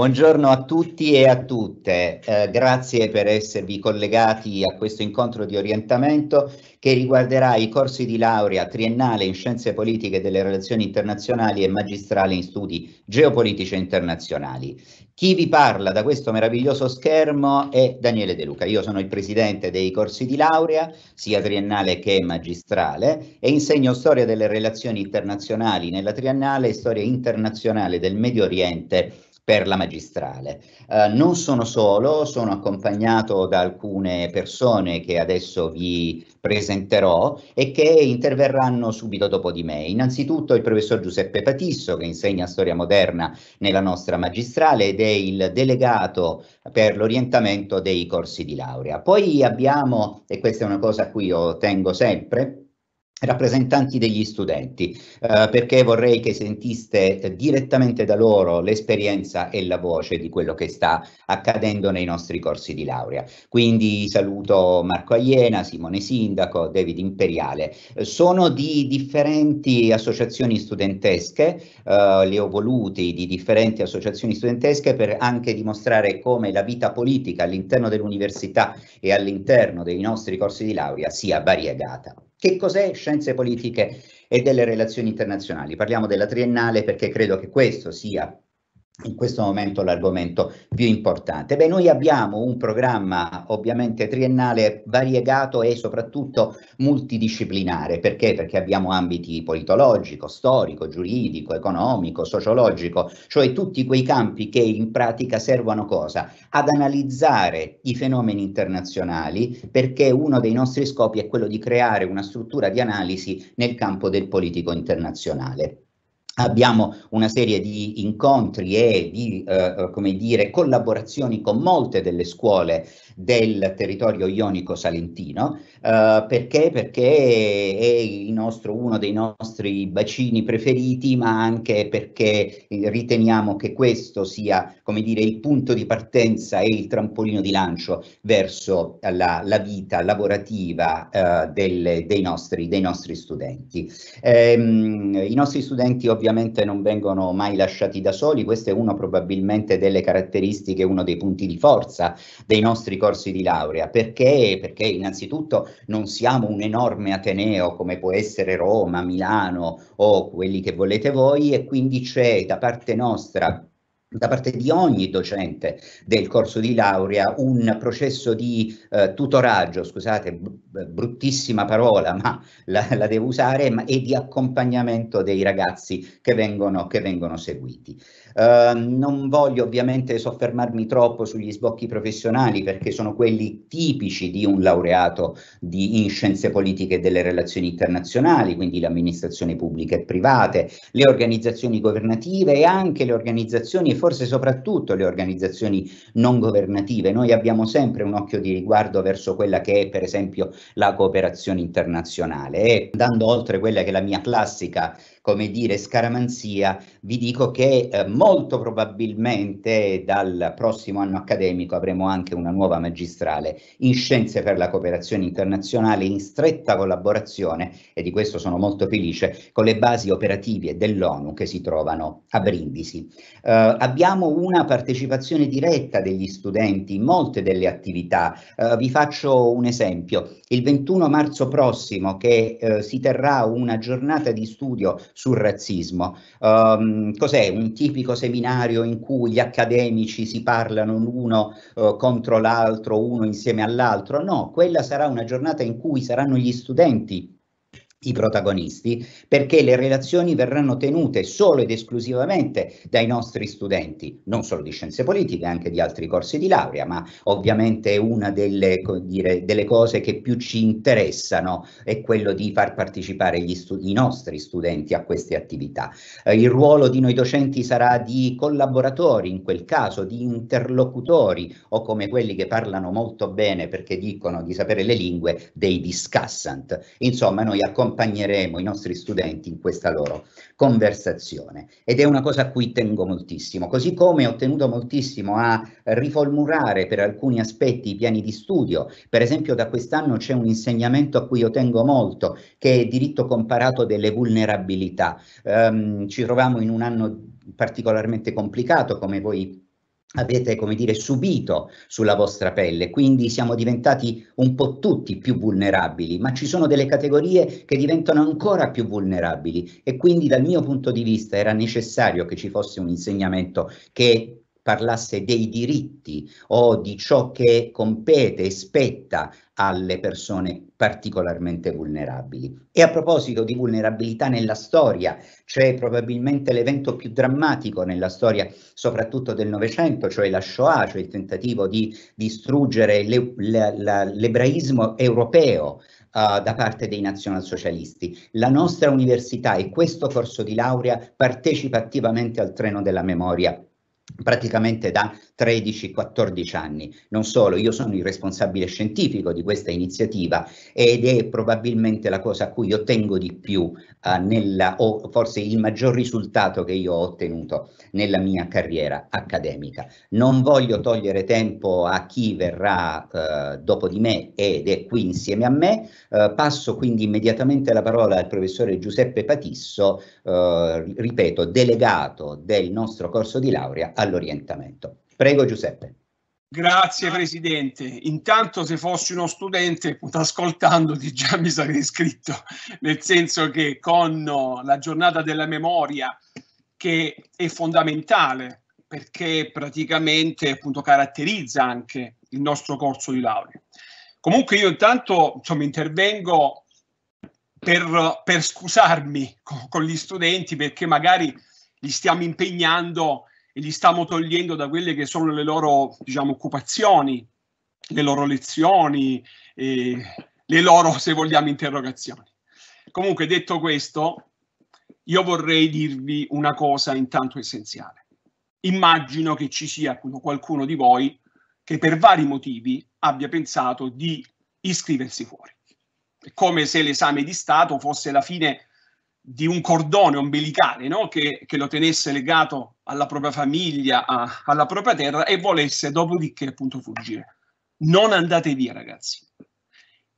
Buongiorno a tutti e a tutte, eh, grazie per esservi collegati a questo incontro di orientamento che riguarderà i corsi di laurea triennale in scienze politiche delle relazioni internazionali e magistrale in studi geopolitici e internazionali. Chi vi parla da questo meraviglioso schermo è Daniele De Luca, io sono il presidente dei corsi di laurea, sia triennale che magistrale, e insegno storia delle relazioni internazionali nella triennale e storia internazionale del Medio Oriente per la magistrale. Eh, non sono solo, sono accompagnato da alcune persone che adesso vi presenterò e che interverranno subito dopo di me. Innanzitutto il professor Giuseppe Patisso che insegna storia moderna nella nostra magistrale ed è il delegato per l'orientamento dei corsi di laurea. Poi abbiamo, e questa è una cosa a cui io tengo sempre, rappresentanti degli studenti, eh, perché vorrei che sentiste direttamente da loro l'esperienza e la voce di quello che sta accadendo nei nostri corsi di laurea. Quindi saluto Marco Aiena, Simone Sindaco, David Imperiale. Sono di differenti associazioni studentesche, eh, li ho voluti di differenti associazioni studentesche per anche dimostrare come la vita politica all'interno dell'università e all'interno dei nostri corsi di laurea sia variegata. Che cos'è scienze politiche e delle relazioni internazionali? Parliamo della triennale perché credo che questo sia in questo momento l'argomento più importante. Beh, noi abbiamo un programma ovviamente triennale variegato e soprattutto multidisciplinare, perché? Perché abbiamo ambiti politologico, storico, giuridico, economico, sociologico, cioè tutti quei campi che in pratica servono cosa? Ad analizzare i fenomeni internazionali, perché uno dei nostri scopi è quello di creare una struttura di analisi nel campo del politico internazionale. Abbiamo una serie di incontri e di eh, eh dire, collaborazioni con molte delle scuole del territorio ionico salentino, eh, perché? perché è nostro, uno dei nostri bacini preferiti, ma anche perché riteniamo che questo sia come dire, il punto di partenza e il trampolino di lancio verso la, la vita lavorativa eh, del, dei, nostri, dei, nostri, studenti. Ehm, I nostri studenti ovviamente non vengono mai lasciati da soli, questo è uno probabilmente delle caratteristiche, uno dei punti di forza dei nostri corsi corsi di laurea, perché? Perché innanzitutto non siamo un enorme ateneo come può essere Roma, Milano o quelli che volete voi e quindi c'è da parte nostra da parte di ogni docente del corso di laurea un processo di eh, tutoraggio, scusate, bruttissima parola, ma la, la devo usare, ma, e di accompagnamento dei ragazzi che vengono, che vengono seguiti. Ehm, non voglio ovviamente soffermarmi troppo sugli sbocchi professionali perché sono quelli tipici di un laureato di, in scienze politiche e delle relazioni internazionali, quindi l'amministrazione pubblica e private, le organizzazioni governative e anche le organizzazioni e forse soprattutto le organizzazioni non governative. Noi abbiamo sempre un occhio di riguardo verso quella che è per esempio la cooperazione internazionale e andando oltre quella che è la mia classica, come dire, scaramanzia, vi dico che eh, molto probabilmente dal prossimo anno accademico avremo anche una nuova magistrale in Scienze per la cooperazione internazionale in stretta collaborazione, e di questo sono molto felice, con le basi operative dell'ONU che si trovano a Brindisi. Eh, abbiamo una partecipazione diretta degli studenti in molte delle attività. Eh, vi faccio un esempio. Il 21 marzo prossimo che eh, si terrà una giornata di studio sul razzismo. Ehm, cos'è? Un tipico classico seminario in cui gli accademici si parlano l'uno eh, contro l'altro, uno insieme all'altro, no, quella sarà una giornata in cui saranno gli studenti i protagonisti, perché le relazioni verranno tenute solo ed esclusivamente dai nostri studenti, non solo di scienze politiche, anche di altri corsi di laurea, ma ovviamente una delle, dire, delle cose che più ci interessano è quello di far partecipare i nostri studenti a queste attività. Eh, il ruolo di noi docenti sarà di collaboratori, in quel caso di interlocutori o come quelli che parlano molto bene perché dicono di sapere le lingue, dei discussant. Insomma, noi accompagniamo accompagneremo i nostri studenti in questa loro conversazione ed è una cosa a cui tengo moltissimo, così come ho tenuto moltissimo a riformulare per alcuni aspetti i piani di studio, per esempio da quest'anno c'è un insegnamento a cui io tengo molto che è diritto comparato delle vulnerabilità, um, ci troviamo in un anno particolarmente complicato come voi avete, come dire, subito sulla vostra pelle, quindi siamo diventati un po' tutti più vulnerabili, ma ci sono delle categorie che diventano ancora più vulnerabili e quindi dal mio punto di vista era necessario che ci fosse un insegnamento che parlasse dei diritti o di ciò che compete e spetta alle persone particolarmente vulnerabili. E a proposito di vulnerabilità nella storia, c'è probabilmente l'evento più drammatico nella storia, soprattutto del Novecento, cioè la Shoah, cioè il tentativo di distruggere le, la, la, l'ebraismo europeo, Uh, da parte dei nazionalsocialisti. La nostra università e questo corso di laurea partecipa attivamente al treno della memoria praticamente da 13-14 anni. Non solo, io sono il responsabile scientifico di questa iniziativa ed è probabilmente la cosa a cui io tengo di più eh, nella, o forse il maggior risultato che io ho ottenuto nella mia carriera accademica. Non voglio togliere tempo a chi verrà eh, dopo di me ed è qui insieme a me. Eh, passo quindi immediatamente la parola al professore Giuseppe Patisso, eh, ripeto, delegato del nostro corso di laurea all'orientamento. Prego Giuseppe. Grazie Presidente. Intanto se fossi uno studente, ascoltandoti già mi sarei iscritto, nel senso che con la giornata della memoria, che è fondamentale perché praticamente appunto caratterizza anche il nostro corso di laurea. Comunque io intanto insomma, intervengo per, per scusarmi con, con gli studenti perché magari li stiamo impegnando e li stiamo togliendo da quelle che sono le loro diciamo, occupazioni, le loro lezioni, le loro, se vogliamo, interrogazioni. Comunque, detto questo, io vorrei dirvi una cosa intanto essenziale. Immagino che ci sia qualcuno di voi che per vari motivi abbia pensato di iscriversi fuori. È come se l'esame di Stato fosse la fine di un cordone ombelicale no? che, che, lo tenesse legato alla propria famiglia, a, alla propria terra e volesse dopodiché appunto fuggire. Non andate via ragazzi,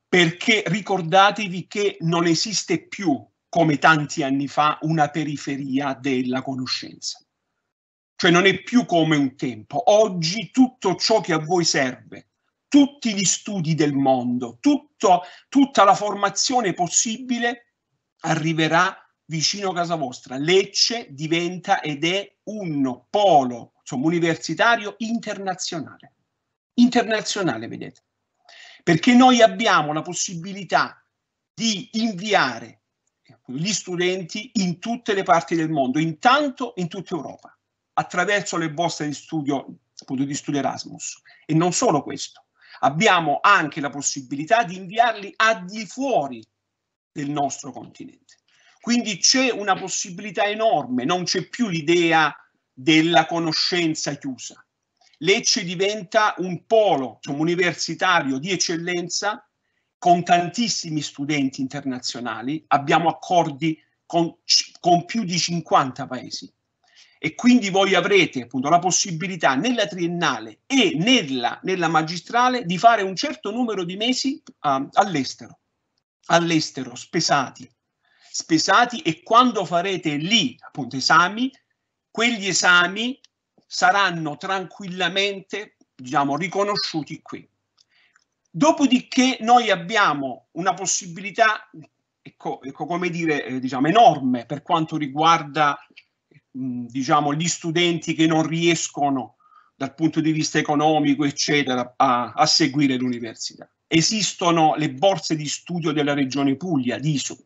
perché ricordatevi che non esiste più, come tanti anni fa, una periferia della conoscenza. Cioè non è più come un tempo. Oggi tutto ciò che a voi serve, tutti gli studi del mondo, tutto, tutta la formazione possibile arriverà vicino a casa vostra. Lecce diventa ed è un polo insomma, universitario internazionale. Internazionale, vedete. Perché noi abbiamo la possibilità di inviare gli studenti in tutte le parti del mondo, intanto in tutta Europa, attraverso le borse di studio, appunto di studio Erasmus. E non solo questo, abbiamo anche la possibilità di inviarli al di fuori del nostro continente. Quindi c'è una possibilità enorme, non c'è più l'idea della conoscenza chiusa. Lecce diventa un polo insomma, universitario di eccellenza con tantissimi studenti internazionali, abbiamo accordi con, con più di 50 paesi e quindi voi avrete appunto la possibilità nella triennale e nella, nella magistrale di fare un certo numero di mesi uh, all'estero all'estero, spesati, spesati e quando farete lì appunto esami, quegli esami saranno tranquillamente, diciamo, riconosciuti qui. Dopodiché noi abbiamo una possibilità, ecco, ecco come dire, eh, diciamo, enorme per quanto riguarda mm, diciamo, gli studenti che non riescono dal punto di vista economico, eccetera, a, a seguire l'università. Esistono le borse di studio della Regione Puglia, DISU,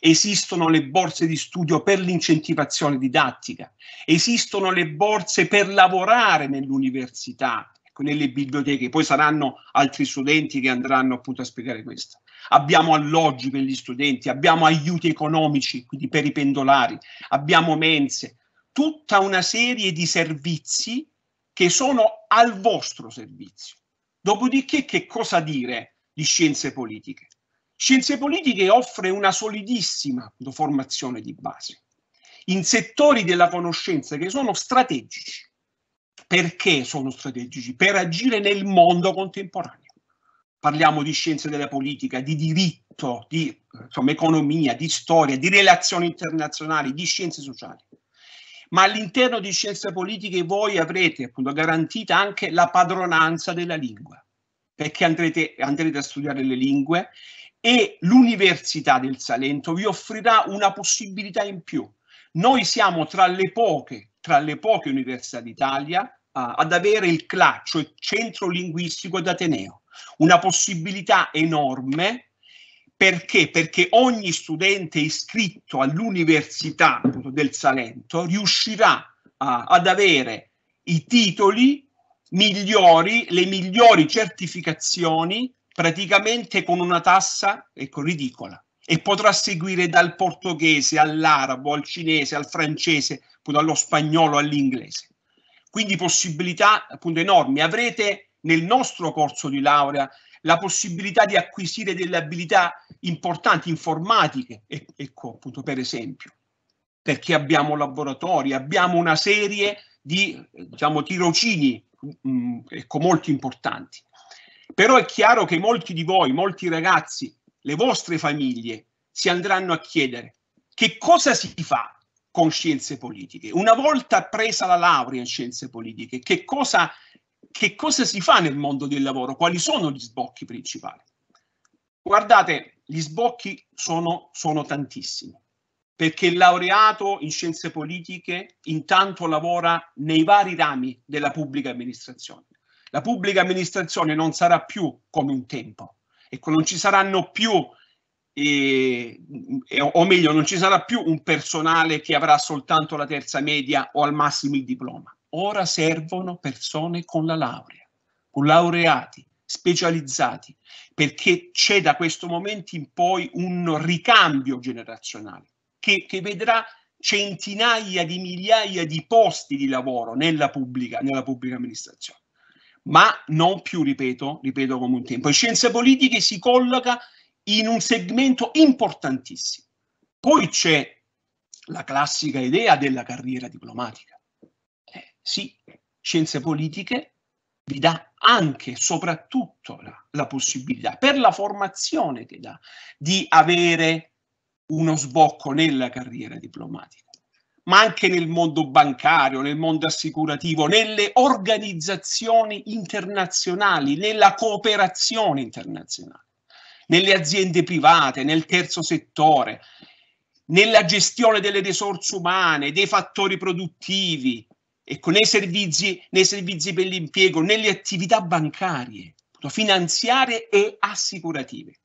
esistono le borse di studio per l'incentivazione didattica, esistono le borse per lavorare nell'università, ecco, nelle biblioteche, poi saranno altri studenti che andranno appunto a spiegare questo. Abbiamo alloggi per gli studenti, abbiamo aiuti economici, quindi per i pendolari, abbiamo mense, tutta una serie di servizi che sono al vostro servizio. Dopodiché che cosa dire di scienze politiche? Scienze politiche offre una solidissima formazione di base in settori della conoscenza che sono strategici. Perché sono strategici? Per agire nel mondo contemporaneo. Parliamo di scienze della politica, di diritto, di insomma, economia, di storia, di relazioni internazionali, di scienze sociali ma all'interno di scienze politiche voi avrete appunto garantita anche la padronanza della lingua, perché andrete, andrete a studiare le lingue e l'Università del Salento vi offrirà una possibilità in più. Noi siamo tra le poche, tra le poche università d'Italia ad avere il CLA, cioè Centro Linguistico d'Ateneo, una possibilità enorme perché? Perché ogni studente iscritto all'Università del Salento riuscirà a, ad avere i titoli migliori, le migliori certificazioni praticamente con una tassa ecco, ridicola e potrà seguire dal portoghese all'arabo, al cinese, al francese, poi dallo spagnolo, all'inglese. Quindi possibilità appunto enormi. Avrete nel nostro corso di laurea la possibilità di acquisire delle abilità importanti, informatiche, ecco appunto per esempio, perché abbiamo laboratori, abbiamo una serie di diciamo, tirocini, mh, mm, ecco, molto importanti. Però è chiaro che molti di voi, molti ragazzi, le vostre famiglie si andranno a chiedere che cosa si fa con scienze politiche. Una volta presa la laurea in scienze politiche, che cosa che cosa si fa nel mondo del lavoro, quali sono gli sbocchi principali. Guardate, gli sbocchi sono, sono tantissimi, perché il laureato in scienze politiche intanto lavora nei vari rami della pubblica amministrazione. La pubblica amministrazione non sarà più come un tempo, ecco, non ci saranno più e, eh, eh, o meglio, non ci sarà più un personale che avrà soltanto la terza media o al massimo il diploma ora servono persone con la laurea, con laureati specializzati, perché c'è da questo momento in poi un ricambio generazionale che, che vedrà centinaia di migliaia di posti di lavoro nella pubblica, nella pubblica amministrazione ma non più, ripeto, ripeto come un tempo. scienze politiche si colloca in un segmento importantissimo. Poi c'è la classica idea della carriera diplomatica. Sì, scienze politiche vi dà anche e soprattutto la, la possibilità, per la formazione che dà, di avere uno sbocco nella carriera diplomatica, ma anche nel mondo bancario, nel mondo assicurativo, nelle organizzazioni internazionali, nella cooperazione internazionale, nelle aziende private, nel terzo settore, nella gestione delle risorse umane, dei fattori produttivi, ecco, nei servizi, nei servizi per l'impiego, nelle attività bancarie, finanziarie e assicurative.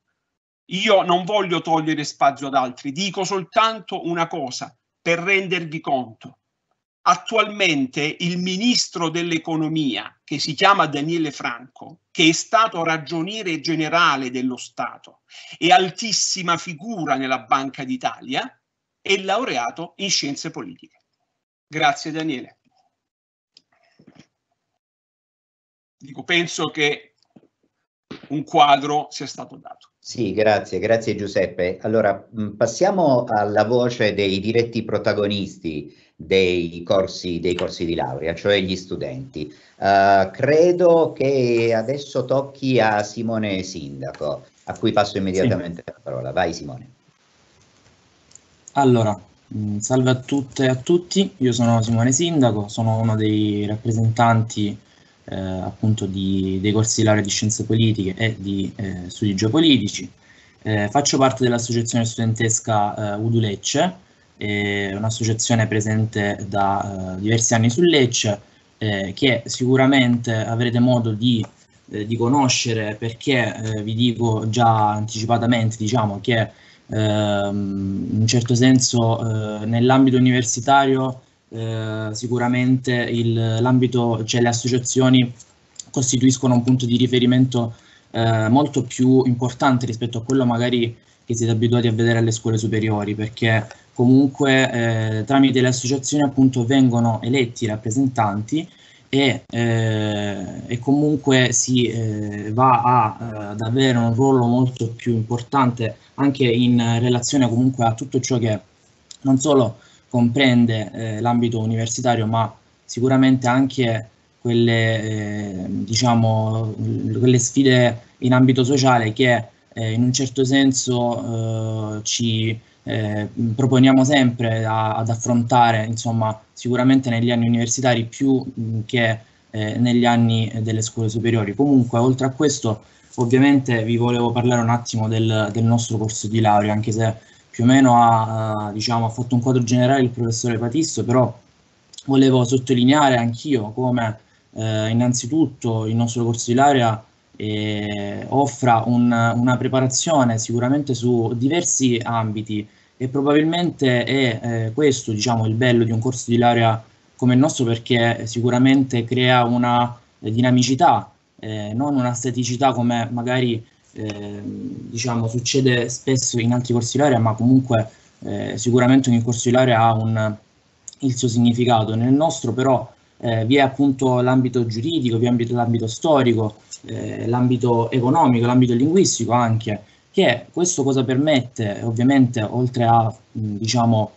Io non voglio togliere spazio ad altri, dico soltanto una cosa per rendervi conto. Attualmente il ministro dell'economia, che si chiama Daniele Franco, che è stato ragioniere generale dello Stato e altissima figura nella Banca d'Italia, è laureato in scienze politiche. Grazie Daniele. dico, penso che un quadro sia stato dato. Sì, grazie, grazie Giuseppe. Allora, mm, passiamo alla voce dei diretti protagonisti dei corsi, dei corsi di laurea, cioè gli studenti. Uh, credo che adesso tocchi a Simone Sindaco, a cui passo immediatamente sì. la parola. Vai Simone. Allora, mm, salve a tutte e a tutti, io sono Simone Sindaco, sono uno dei rappresentanti eh, appunto di, dei corsi di laurea di scienze politiche e di eh, studi geopolitici. Eh, faccio parte dell'associazione studentesca eh, Udu Lecce, eh, un'associazione presente da diversi anni su Lecce, che sicuramente avrete modo di, di conoscere perché vi dico già anticipatamente diciamo, che ehm, in un certo senso nell'ambito universitario eh, sicuramente il, l'ambito, cioè le associazioni costituiscono un punto di riferimento eh, molto più importante rispetto a quello magari che siete abituati a vedere alle scuole superiori, perché comunque eh, tramite le associazioni appunto vengono eletti i rappresentanti e, eh, e, comunque si eh, va a, eh, ad avere un ruolo molto più importante anche in relazione comunque a tutto ciò che non solo comprende eh, l'ambito universitario, ma sicuramente anche quelle, eh, diciamo, quelle sfide in ambito sociale che eh, in un certo senso eh, ci eh, proponiamo sempre a, ad affrontare, insomma, sicuramente negli anni universitari più mh, mm, che eh, negli anni delle scuole superiori. Comunque, oltre a questo, ovviamente vi volevo parlare un attimo del, del nostro corso di laurea, anche se più o meno ha, eh, diciamo, ha fatto un quadro generale il professore Patisso, però volevo sottolineare anch'io come eh, innanzitutto il nostro corso di laurea eh, offra un, una preparazione sicuramente su diversi ambiti e probabilmente è eh, questo diciamo, il bello di un corso di laurea come il nostro perché sicuramente crea una dinamicità, eh, non una staticità come magari Ehm, diciamo, succede spesso in altri corsi laurea, ma comunque eh, sicuramente ogni corso di laurea ha un, il suo significato. Nel nostro però eh, vi è appunto l'ambito giuridico, vi è l'ambito storico, eh, l'ambito economico, l'ambito linguistico anche, che questo cosa permette ovviamente oltre a mh, diciamo,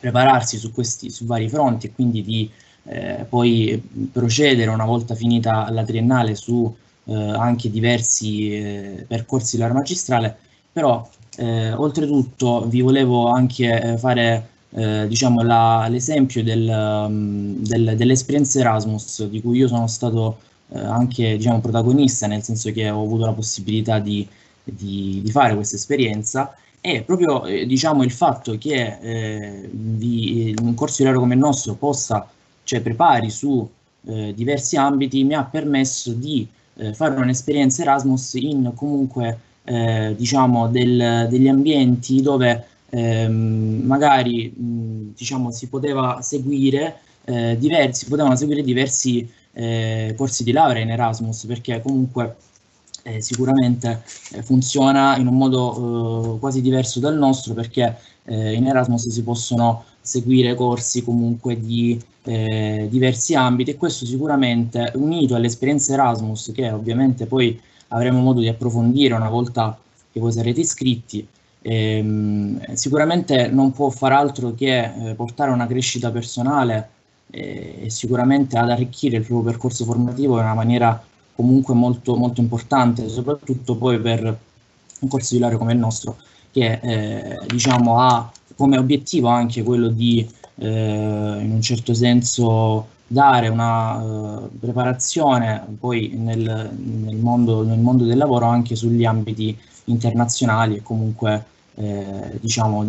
prepararsi su, questi, su vari fronti e quindi di eh, poi procedere una volta finita la triennale su eh, anche diversi eh, percorsi della magistrale, però eh, oltretutto vi volevo anche eh, fare eh, diciamo la, l'esempio del, mm, del, dell'esperienza Erasmus di cui io sono stato anche diciamo, protagonista, nel senso che ho avuto la possibilità di, di, di fare questa esperienza e proprio diciamo, il fatto che eh, vi, un corso di laurea come il nostro possa, cioè prepari su eh, diversi ambiti, mi ha permesso di eh, fare un'esperienza Erasmus in comunque eh, diciamo del, degli ambienti dove ehm, magari mh, diciamo si poteva seguire eh, diversi, potevano seguire diversi eh, corsi di laurea in Erasmus perché comunque eh, sicuramente eh, funziona in un modo eh, quasi diverso dal nostro perché eh, in Erasmus si possono seguire corsi comunque di eh, diversi ambiti e questo sicuramente unito all'esperienza Erasmus che ovviamente poi avremo modo di approfondire una volta che voi sarete iscritti, ehm, sicuramente non può far altro che eh, portare a una crescita personale eh, e sicuramente ad arricchire il proprio percorso formativo in una maniera comunque molto, molto importante, soprattutto poi per un corso di laurea come il nostro che eh, diciamo ha come obiettivo anche quello di eh, in un certo senso dare una eh, preparazione poi nel, nel, mondo, nel, mondo, del lavoro anche sugli ambiti internazionali e comunque eh, diciamo mh,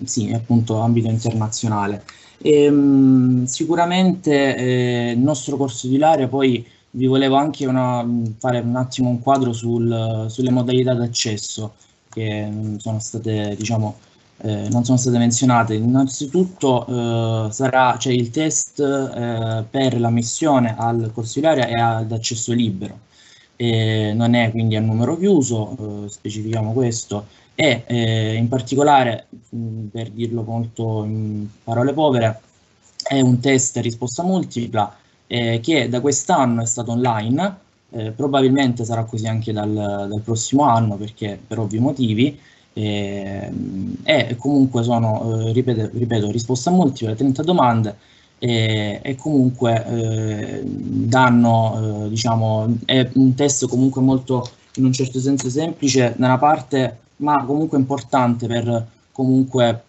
mm, sì appunto ambito internazionale e, ehm, mh, sicuramente eh, il nostro corso di laurea poi vi volevo anche una, fare un attimo un quadro sul, sulle modalità d'accesso che mh, mm, sono state diciamo eh, non sono state menzionate. Innanzitutto eh, sarà, cioè, il test eh, per l'ammissione al corso di laurea ad accesso libero. E non è quindi a numero chiuso, eh, specifichiamo questo, e eh, in particolare, mh, per dirlo molto in parole povere, è un test a risposta multipla eh, che da quest'anno è stato online, probabilmente sarà così anche dal, dal prossimo anno perché per ovvi motivi, e, ehm, e comunque sono, eh, ripeto, ripeto, risposta a multiple, 30 domande e, e comunque eh, danno, eh, diciamo, è un test comunque molto, in un certo senso semplice da una parte, ma comunque importante per comunque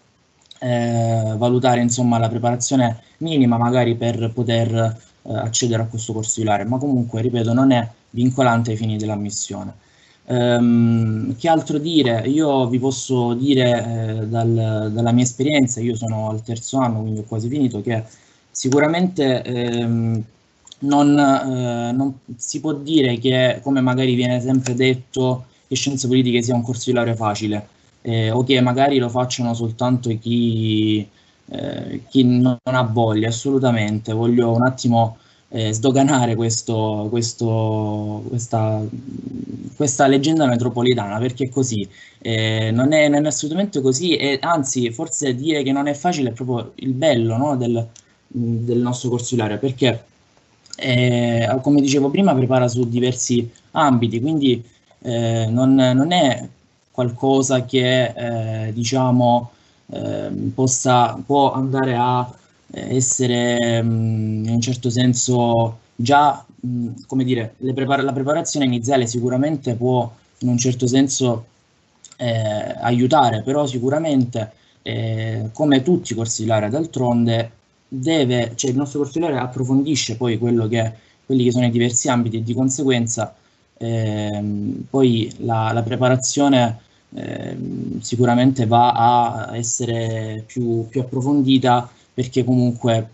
eh, valutare insomma la preparazione minima magari per poter eh, accedere a questo corso di laurea, ma comunque, ripeto, non è vincolante ai fini dell'ammissione. Um, che altro dire? Io vi posso dire eh, dal, dalla mia esperienza, io sono al terzo anno, quindi ho quasi finito, che sicuramente ehm, non, eh, non, si può dire che, come magari viene sempre detto, che scienze politiche sia un corso di laurea facile eh, o che magari lo facciano soltanto chi, eh, chi non ha voglia, assolutamente. Voglio un attimo eh, sdoganare questo, questo, questa questa leggenda metropolitana, perché è così, eh, non, è, non, è, assolutamente così, e anzi forse dire che non è facile è proprio il bello no, del, del, nostro corso di laurea, perché eh, come dicevo prima prepara su diversi ambiti, quindi eh, non, non, è qualcosa che eh, diciamo ehm, possa, può andare a eh, essere mm, in un certo senso già, mh, come dire, prepar- la preparazione iniziale sicuramente può in un certo senso eh, aiutare, però sicuramente eh, come tutti i corsi di laurea d'altronde deve, cioè il nostro corso di laurea approfondisce poi quello che, quelli che sono i diversi ambiti e di conseguenza eh, poi la, la preparazione ehm, sicuramente va a essere più, più approfondita perché comunque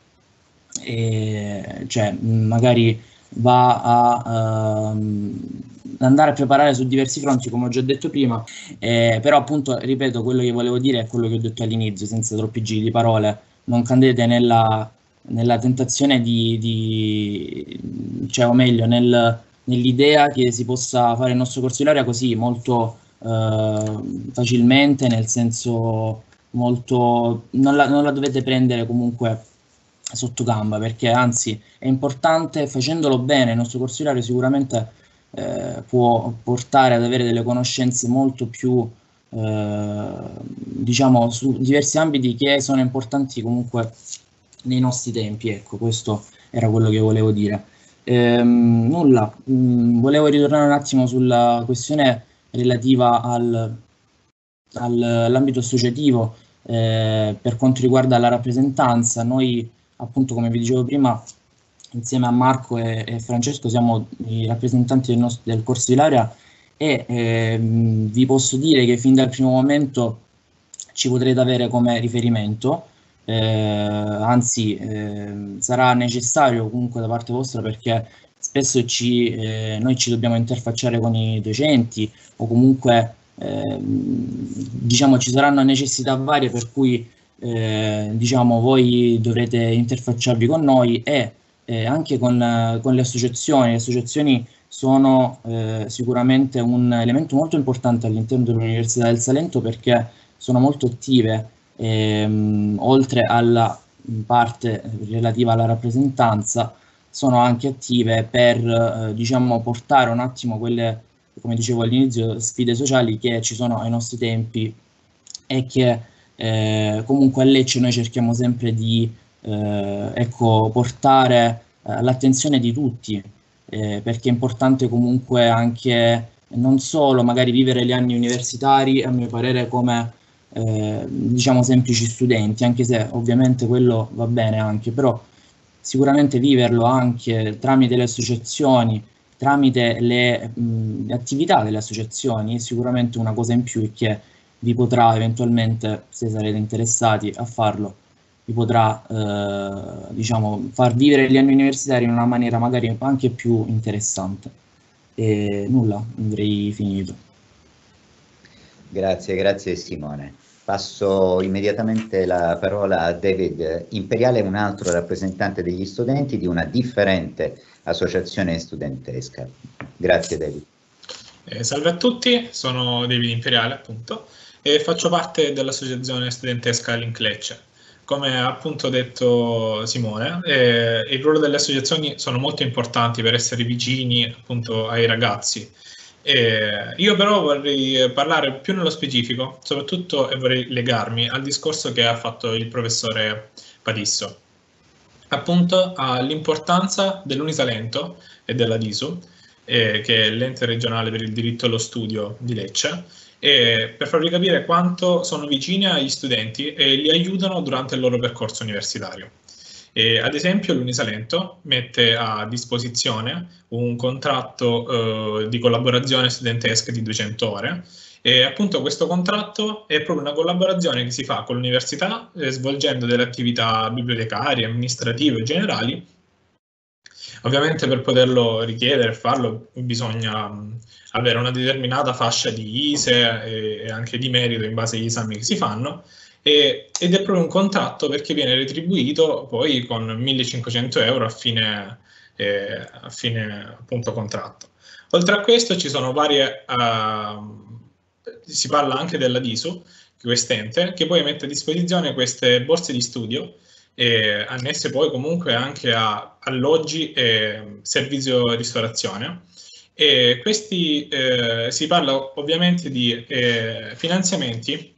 e cioè, magari va a uh, andare a preparare su diversi fronti, come ho già detto prima, eh, però appunto, ripeto, quello che volevo dire è quello che ho detto all'inizio, senza troppi giri di parole, non cadete nella, nella tentazione di, di, cioè, o meglio, nel, nell'idea che si possa fare il nostro corso di laurea così molto eh, facilmente, nel senso molto, non la, non la dovete prendere comunque sotto gamba perché anzi è importante facendolo bene il nostro corsierario sicuramente eh, può portare ad avere delle conoscenze molto più eh, diciamo su diversi ambiti che sono importanti comunque nei nostri tempi ecco questo era quello che volevo dire ehm, nulla mh, mm, volevo ritornare un attimo sulla questione relativa al, all'ambito associativo eh, per quanto riguarda la rappresentanza noi appunto come vi dicevo prima, insieme a Marco e, e Francesco siamo i rappresentanti del, nostro, del corso di laurea e eh, vi posso dire che fin dal primo momento ci potrete avere come riferimento, eh, anzi eh, sarà necessario comunque da parte vostra perché spesso ci, eh, noi ci dobbiamo interfacciare con i docenti o comunque ehm, diciamo ci saranno necessità varie per cui eh, diciamo voi dovrete interfacciarvi con noi e eh, anche con, con, le associazioni. Le associazioni sono eh, sicuramente un elemento molto importante all'interno dell'Università del Salento perché sono molto attive, ehm, oltre alla parte relativa alla rappresentanza, sono anche attive per eh, diciamo, portare un attimo quelle, come dicevo all'inizio, sfide sociali che ci sono ai nostri tempi e che eh, comunque a Lecce noi cerchiamo sempre di eh, ecco, portare eh, l'attenzione di tutti, eh, perché è importante comunque anche non solo magari vivere gli anni universitari, a mio parere, come eh, diciamo semplici studenti, anche se ovviamente quello va bene anche, però sicuramente viverlo anche tramite le associazioni, tramite le mh, attività delle associazioni è sicuramente una cosa in più che vi potrà eventualmente, se sarete interessati a farlo, vi potrà eh, diciamo, far vivere gli anni universitari in una maniera magari anche più interessante. E nulla, avrei finito. Grazie, grazie Simone. Passo immediatamente la parola a David Imperiale, un altro rappresentante degli studenti di una differente associazione studentesca. Grazie David. Eh, salve a tutti, sono David Imperiale appunto e faccio parte dell'associazione studentesca Link Lecce. Come ha appunto detto Simone, eh, il ruolo delle associazioni sono molto importanti per essere vicini appunto ai ragazzi. Eh, io però vorrei parlare più nello specifico, soprattutto e vorrei legarmi al discorso che ha fatto il professore Padisso, appunto all'importanza dell'Unisalento e della DISU, eh, che è l'ente regionale per il diritto allo studio di Lecce, eh, per farvi capire quanto sono vicini agli studenti e li aiutano durante il loro percorso universitario. Eh, ad esempio l'Unisalento mette a disposizione un contratto eh, di collaborazione studentesca di 200 ore e appunto questo contratto è proprio una collaborazione che si fa con l'università eh, svolgendo delle attività bibliotecarie, amministrative e generali Ovviamente per poterlo richiedere e farlo bisogna mm, avere una determinata fascia di ISE e anche di merito in base agli esami che si fanno e, ed è proprio un contratto perché viene retribuito poi con 1500 euro a fine, eh, a fine appunto contratto. Oltre a questo ci sono varie, uh, si parla anche della DISU, questo ente, che poi mette a disposizione queste borse di studio eh, annesse poi comunque anche a alloggi e servizio ristorazione. E questi eh, si parla ovviamente di eh, finanziamenti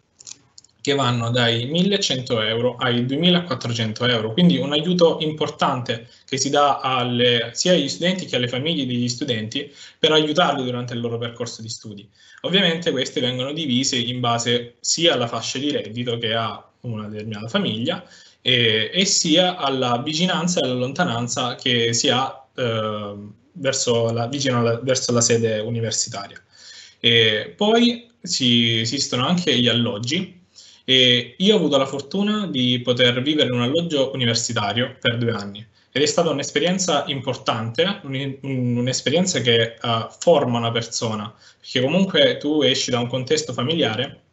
che vanno dai 1100 euro ai 2400 euro, quindi un aiuto importante che si dà alle, sia agli studenti che alle famiglie degli studenti per aiutarli durante il loro percorso di studi. Ovviamente queste vengono divise in base sia alla fascia di reddito che ha una determinata famiglia e, e sia alla vicinanza e alla lontananza che si ha eh, verso, la, alla, verso, la, sede universitaria. E poi si, esistono anche gli alloggi. E io ho avuto la fortuna di poter vivere in un alloggio universitario per due anni ed è stata un'esperienza importante, un'esperienza che uh, forma una persona, perché comunque tu esci da un contesto familiare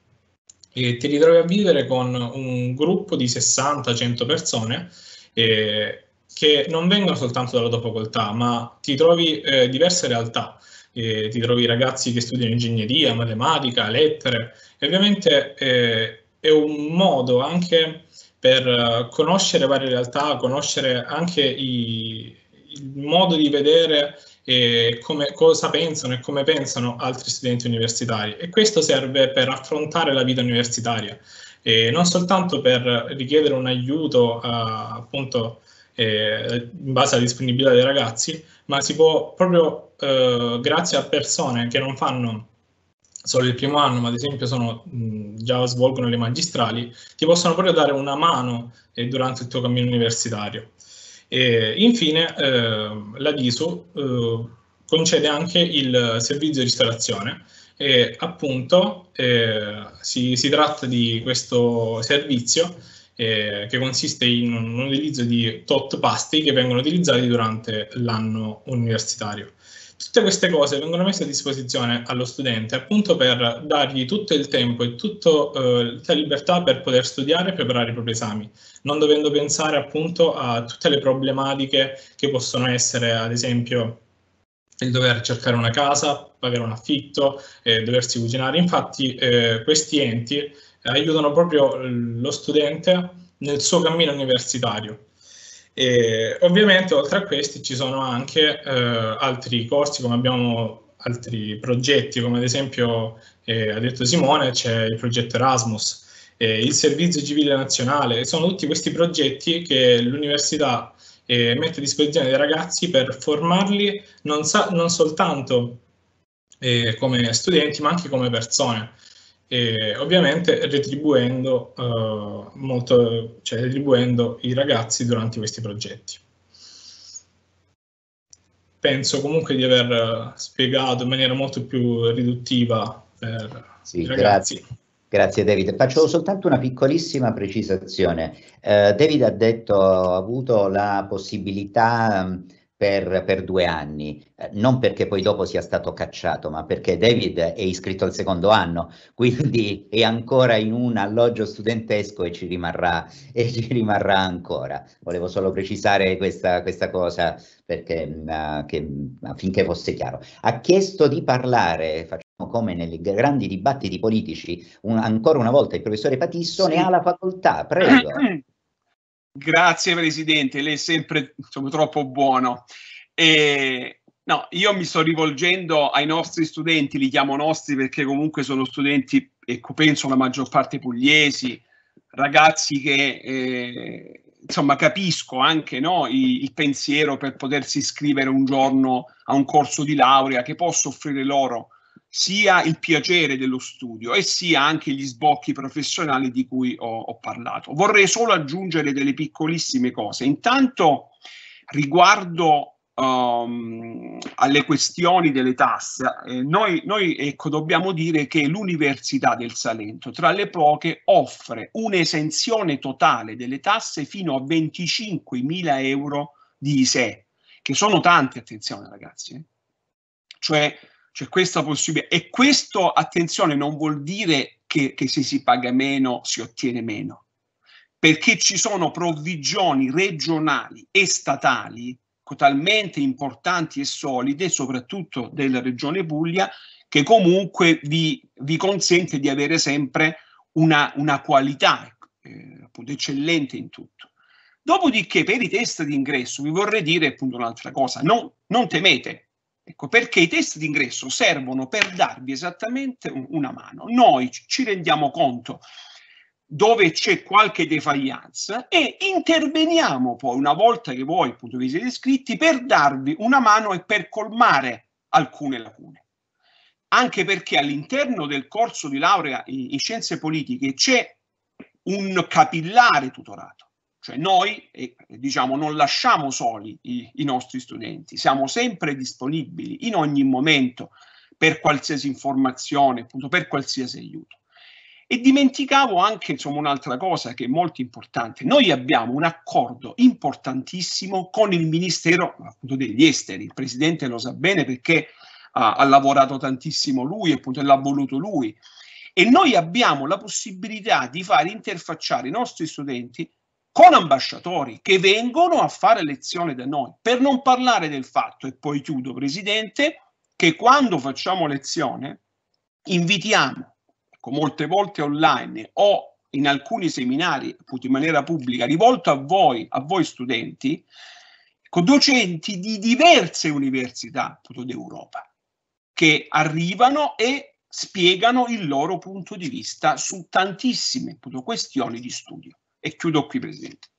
e ti ritrovi a vivere con un gruppo di 60-100 persone eh, che non vengono soltanto dalla tua facoltà, ma ti trovi eh, diverse realtà. Eh, ti trovi ragazzi che studiano ingegneria, matematica, lettere e ovviamente eh, è un modo anche per eh, conoscere varie realtà, conoscere anche i, il modo di vedere e come, cosa pensano e come pensano altri studenti universitari. E questo serve per affrontare la vita universitaria, e non soltanto per richiedere un aiuto eh, appunto eh, in base alla disponibilità dei ragazzi, ma si può proprio eh, grazie a persone che non fanno solo il primo anno, ma ad esempio sono, mh, già svolgono le magistrali, ti possono proprio dare una mano eh, durante il tuo cammino universitario. E infine ehm, la DISU eh, concede anche il servizio di ristorazione e appunto eh, si, si tratta di questo servizio eh, che consiste in un, un utilizzo di tot pasti che vengono utilizzati durante l'anno universitario. Tutte queste cose vengono messe a disposizione allo studente appunto per dargli tutto il tempo e tutta eh, la libertà per poter studiare e preparare i propri esami, non dovendo pensare appunto a tutte le problematiche che possono essere ad esempio il dover cercare una casa, pagare un affitto, eh, doversi cucinare. Infatti eh, questi enti aiutano proprio lo studente nel suo cammino universitario e ovviamente oltre a questi ci sono anche eh, altri corsi, come abbiamo altri progetti, come ad esempio eh, ha detto Simone, c'è il progetto Erasmus, eh, il Servizio Civile Nazionale, sono tutti questi progetti che l'università eh, mette a disposizione dei ragazzi per formarli non, non soltanto eh, come studenti ma anche come persone e ovviamente retribuendo, eh, molto, cioè retribuendo i ragazzi durante questi progetti. Penso comunque di aver spiegato in maniera molto più riduttiva per sì, i ragazzi. Grazie. Grazie David. Faccio soltanto una piccolissima precisazione. Eh, David ha detto, ha avuto la possibilità ehm, per, per due anni, eh, non perché poi dopo sia stato cacciato, ma perché David è iscritto al secondo anno, quindi è ancora in un alloggio studentesco e ci rimarrà, e ci rimarrà ancora. Volevo solo precisare questa, questa cosa perché, uh, che, mm, affinché ah, fosse chiaro. Ha chiesto di parlare, facciamo come nei grandi dibattiti politici, un, ancora una volta il professore Patisso sì. ne ha la facoltà, prego. Grazie Presidente, lei è sempre insomma, troppo buono. E, no, io mi sto rivolgendo ai nostri studenti, li chiamo nostri perché comunque sono studenti, ecco, penso la maggior parte pugliesi, ragazzi che eh, insomma capisco anche no, il, il pensiero per potersi iscrivere un giorno a un corso di laurea che posso offrire loro sia il piacere dello studio e sia anche gli sbocchi professionali di cui ho, ho parlato. Vorrei solo aggiungere delle piccolissime cose. Intanto riguardo um, alle questioni delle tasse, eh, noi, noi ecco, dobbiamo dire che l'Università del Salento, tra le poche, offre un'esenzione totale delle tasse fino a 25.000 euro di ISE, che sono tante, attenzione ragazzi. Eh. Cioè c'è cioè, questa possibilità. E questo, attenzione, non vuol dire che, che se si paga meno si ottiene meno, perché ci sono provvigioni regionali e statali talmente importanti e solide, soprattutto della regione Puglia, che comunque vi, vi consente di avere sempre una, una qualità eh, appunto eccellente in tutto. Dopodiché, per i test d'ingresso, vi vorrei dire appunto un'altra cosa: non, non temete, Ecco perché i test d'ingresso servono per darvi esattamente una mano. Noi ci rendiamo conto dove c'è qualche defaglianza e interveniamo poi una volta che voi appunto vi siete iscritti per darvi una mano e per colmare alcune lacune. Anche perché all'interno del corso di laurea in scienze politiche c'è un capillare tutorato cioè noi eh, diciamo, non lasciamo soli i, i nostri studenti, siamo sempre disponibili in ogni momento per qualsiasi informazione, appunto per qualsiasi aiuto. E dimenticavo anche insomma, un'altra cosa che è molto importante. Noi abbiamo un accordo importantissimo con il Ministero appunto, degli Esteri. Il Presidente lo sa bene perché ha, ha lavorato tantissimo lui appunto, l'ha voluto lui. E noi abbiamo la possibilità di far interfacciare i nostri studenti con ambasciatori che vengono a fare lezione da noi, per non parlare del fatto, e poi chiudo Presidente, che quando facciamo lezione invitiamo, ecco, molte volte online o in alcuni seminari appunto in maniera pubblica, rivolto a voi, a voi studenti, ecco, docenti di diverse università appunto, d'Europa che arrivano e spiegano il loro punto di vista su tantissime appunto, questioni di studio. E chiudo qui, Presidente.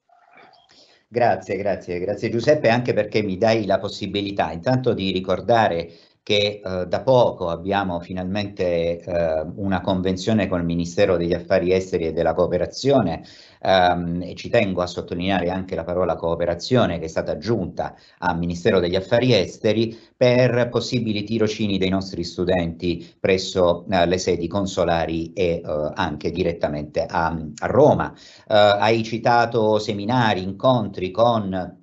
Grazie, grazie, grazie Giuseppe, anche perché mi dai la possibilità intanto di ricordare che eh, da poco abbiamo finalmente eh, una convenzione con il Ministero degli Affari Esteri e della Cooperazione ehm, e ci tengo a sottolineare anche la parola cooperazione che è stata aggiunta al Ministero degli Affari Esteri per possibili tirocini dei nostri studenti presso eh, le sedi consolari e eh, anche direttamente a, a Roma. Eh, hai citato seminari, incontri con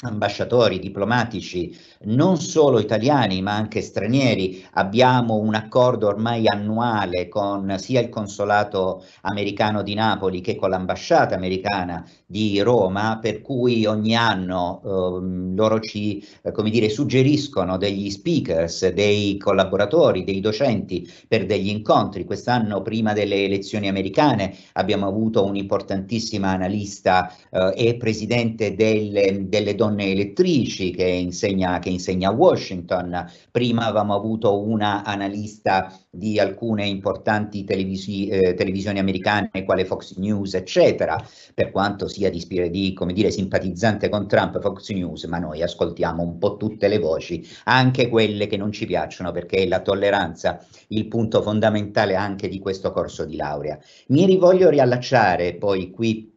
ambasciatori, diplomatici non solo italiani ma anche stranieri. Abbiamo un accordo ormai annuale con sia il consolato americano di Napoli che con l'ambasciata americana di Roma, per cui ogni anno eh, loro ci eh, come dire, suggeriscono degli speakers, dei collaboratori, dei docenti per degli incontri. Quest'anno prima delle elezioni americane abbiamo avuto un'importantissima analista eh, e presidente delle, delle donne elettrici che insegna, che che insegna a Washington, prima avevamo avuto una analista di alcune importanti televisi, eh, televisioni americane quale Fox News, eccetera, per quanto sia di, di come dire, simpatizzante con Trump Fox News, ma noi ascoltiamo un po' tutte le voci, anche quelle che non ci piacciono, perché è la tolleranza il punto fondamentale anche di questo corso di laurea. Mi voglio riallacciare poi qui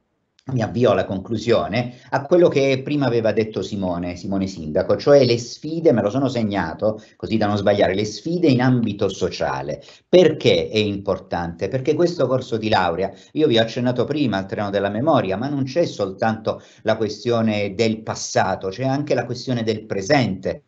mi avvio alla conclusione, a quello che prima aveva detto Simone, Simone Sindaco, cioè le sfide, me lo sono segnato, così da non sbagliare, le sfide in ambito sociale. Perché è importante? Perché questo corso di laurea, io vi ho accennato prima al treno della memoria, ma non c'è soltanto la questione del passato, c'è anche la questione del presente,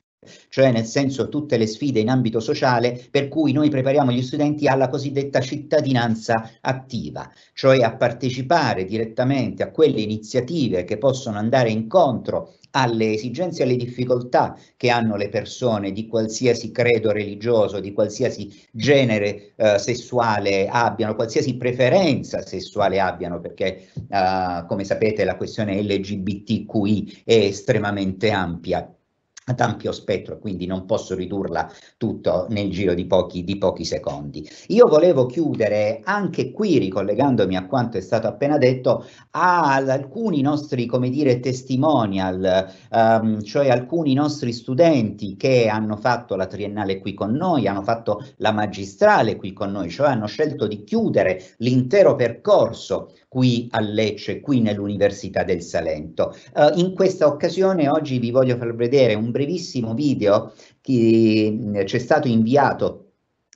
cioè nel senso tutte le sfide in ambito sociale per cui noi prepariamo gli studenti alla cosiddetta cittadinanza attiva, cioè a partecipare direttamente a quelle iniziative che possono andare incontro alle esigenze e alle difficoltà che hanno le persone di qualsiasi credo religioso, di qualsiasi genere eh, sessuale abbiano, qualsiasi preferenza sessuale abbiano, perché eh, come sapete la questione LGBTQI è estremamente ampia ad ampio spettro, quindi non posso ridurla tutto nel giro di pochi, di pochi, secondi. Io volevo chiudere anche qui, ricollegandomi a quanto è stato appena detto, ad alcuni nostri, come dire, testimonial, um, cioè alcuni nostri studenti che hanno fatto la triennale qui con noi, hanno fatto la magistrale qui con noi, cioè hanno scelto di chiudere l'intero percorso qui a Lecce, qui nell'Università del Salento. Uh, in questa occasione oggi vi voglio far vedere un brevissimo video che mm, ci è stato inviato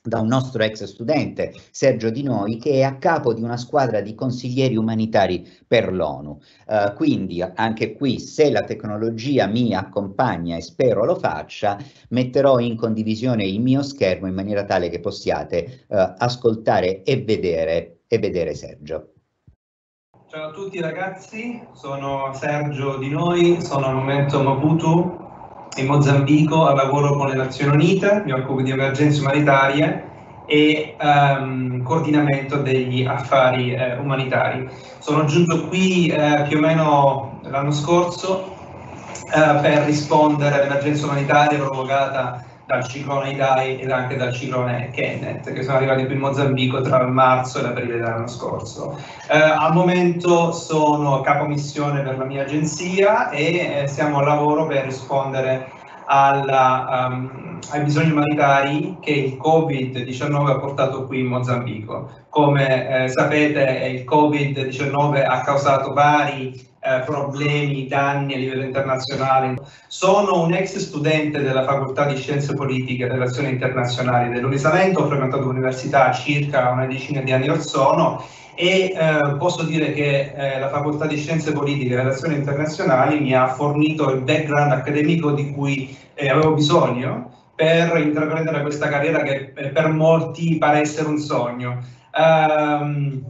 da un nostro ex studente, Sergio Di Noi, che è a capo di una squadra di consiglieri umanitari per l'ONU. Uh, quindi anche qui, se la tecnologia mi accompagna e spero lo faccia, metterò in condivisione il mio schermo in maniera tale che possiate uh, ascoltare e vedere, e vedere Sergio. Ciao a tutti ragazzi, sono Sergio Di Noi, sono al momento Maputo in Mozambico, lavoro con le Nazioni Unite, mi occupo di emergenze umanitarie e um, coordinamento degli affari eh, umanitari. Sono giunto qui eh, più o meno l'anno scorso eh, per rispondere all'emergenza umanitaria provocata dal ciclone Idai ed anche dal ciclone Kenneth, che sono arrivati qui in Mozambico tra marzo e aprile dell'anno scorso. Eh, al momento sono capo missione per la mia agenzia e eh, siamo al lavoro per rispondere alla, um, ai bisogni umanitari che il Covid-19 ha portato qui in Mozambico. Come eh, sapete il Covid-19 ha causato vari eh, problemi, danni a livello internazionale. Sono un ex studente della Facoltà di Scienze Politiche e Relazioni Internazionali dell'Unisamento, ho frequentato l'università circa una decina di anni or sono e eh, posso dire che eh, la Facoltà di Scienze Politiche e Relazioni Internazionali mi ha fornito il background accademico di cui eh, avevo bisogno per intraprendere questa carriera che eh, per molti pare essere un sogno. Um,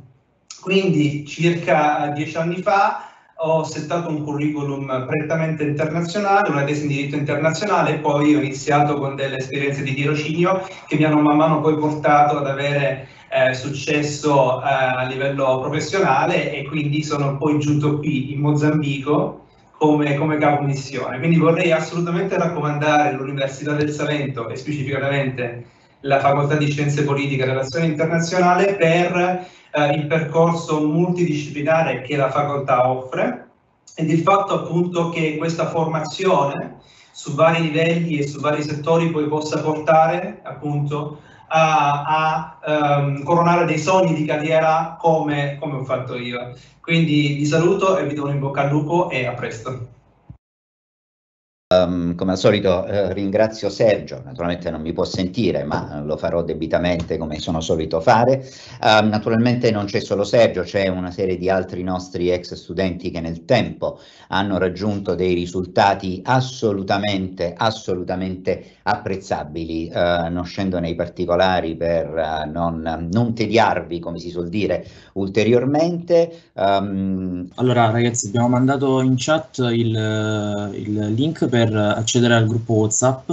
quindi circa eh, dieci anni fa ho settato un curriculum prettamente internazionale, una tesi in diritto internazionale e poi ho iniziato con delle esperienze di tirocinio che mi hanno man mano poi portato ad avere eh, successo eh, a livello professionale e quindi sono poi giunto qui in Mozambico come, come capo missione. Quindi vorrei assolutamente raccomandare l'Università del Salento e specificatamente la Facoltà di Scienze Politiche e Relazioni Internazionali per eh, il percorso multidisciplinare che la facoltà offre ed il fatto appunto che questa formazione su vari livelli e su vari settori poi possa portare appunto a, a um, coronare dei sogni di carriera come, come ho fatto io. Quindi vi saluto e vi do un in bocca al lupo e a presto. Um, come al solito eh, ringrazio Sergio, naturalmente non mi può sentire ma lo farò debitamente come sono solito fare. Uh, naturalmente non c'è solo Sergio, c'è una serie di altri nostri ex studenti che nel tempo hanno raggiunto dei risultati assolutamente, assolutamente apprezzabili. Uh, non scendo nei particolari per uh, non, non, tediarvi, come si suol dire, ulteriormente. Um, allora ragazzi abbiamo mandato in chat il, il link per per accedere al gruppo WhatsApp